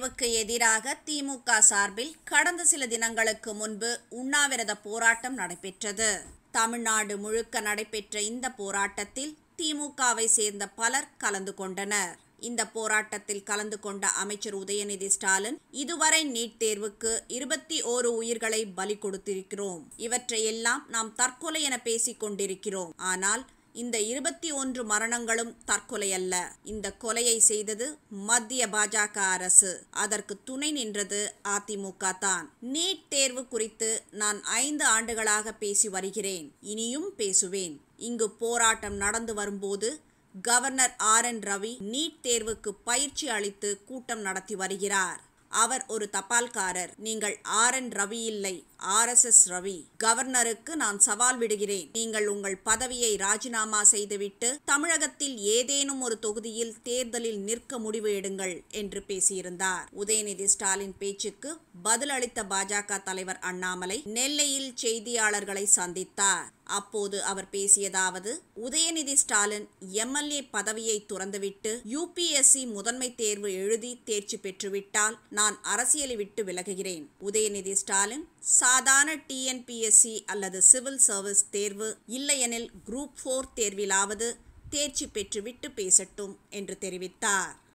தேர்வுக்கு எதிராக திமுக சார்பில் கடந்த சில தினங்களுக்கு முன்பு உண்ணாவிரத போராட்டம் நடைபெற்றது தமிழ்நாடு முழுக்க நடைபெற்ற இந்த போராட்டத்தில் திமுகவை சேர்ந்த பலர் கலந்து கொண்டனர் இந்த போராட்டத்தில் கலந்து கொண்ட அமைச்சர் உதயநிதி ஸ்டாலின் இதுவரை நீட் தேர்வுக்கு இருபத்தி ஓரு உயிர்களை பலி கொடுத்திருக்கிறோம் இவற்றையெல்லாம் நாம் தற்கொலை என பேசிக் கொண்டிருக்கிறோம் ஆனால் இந்த இருபத்தி ஒன்று மரணங்களும் தற்கொலை அல்ல இந்த கொலையை செய்தது மத்திய பாஜக அரசு அதற்கு துணை நின்றது அதிமுக தான் நீட் தேர்வு குறித்து நான் ஐந்து ஆண்டுகளாக பேசி வருகிறேன் இனியும் பேசுவேன் இங்கு போராட்டம் நடந்து வரும்போது governor R N Ravi NEET தேர்வுக்கு பயிற்சி அளித்து கூட்டம் நடத்தி வருகிறார் அவர் ஒரு தபால்காரர் நீங்கள் ஆர் என் ரவி இல்லை ஆர் எஸ் எஸ் ரவி கவர்னருக்கு நான் சவால் விடுகிறேன் நீங்கள் உங்கள் பதவியை ராஜினாமா செய்துவிட்டு தமிழகத்தில் ஏதேனும் ஒரு தொகுதியில் தேர்தலில் நிற்க முடிவு எடுங்கள் என்று பேசியிருந்தார் உதயநிதி ஸ்டாலின் பேச்சுக்கு பதிலளித்த பாஜக தலைவர் அண்ணாமலை நெல்லையில் செய்தியாளர்களை சந்தித்தார் அப்போது அவர் பேசியதாவது உதயநிதி ஸ்டாலின் எம்எல்ஏ பதவியை துறந்துவிட்டு யூபிஎஸ்சி முதன்மை தேர்வு எழுதி தேர்ச்சி பெற்றுவிட்டால் நான் அரசியலை விட்டு விலகுகிறேன் உதயநிதி ஸ்டாலின் சாதாரண டிஎன்பிஎஸ்சி அல்லது சிவில் சர்வீஸ் தேர்வு இல்லையெனில் குரூப் ஃபோர் தேர்விலாவது தேர்ச்சி பெற்றுவிட்டு பேசட்டும் என்று தெரிவித்தார்